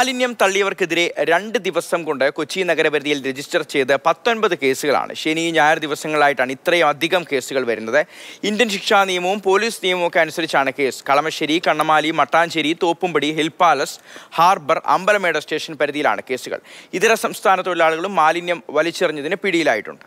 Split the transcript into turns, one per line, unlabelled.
മാലിന്യം തള്ളിയവർക്കെതിരെ രണ്ട് ദിവസം കൊണ്ട് കൊച്ചി നഗരപരിധിയിൽ രജിസ്റ്റർ ചെയ്ത് പത്തൊൻപത് കേസുകളാണ് ശനി ഞായർ ദിവസങ്ങളിലായിട്ടാണ് ഇത്രയും അധികം കേസുകൾ വരുന്നത് ഇന്ത്യൻ ശിക്ഷാ നിയമവും പോലീസ് നിയമവും ഒക്കെ അനുസരിച്ചാണ് case Kalamassery Kannamaly Mattancherry Thoppumpady Hill Palace Harbour Ambalamedu station പരിധിയിലാണ് കേസുകൾ ഇതര സംസ്ഥാന തൊഴിലാളികളും മാലിന്യം വലിച്ചെറിഞ്ഞതിന് പിടിയിലായിട്ടുണ്ട്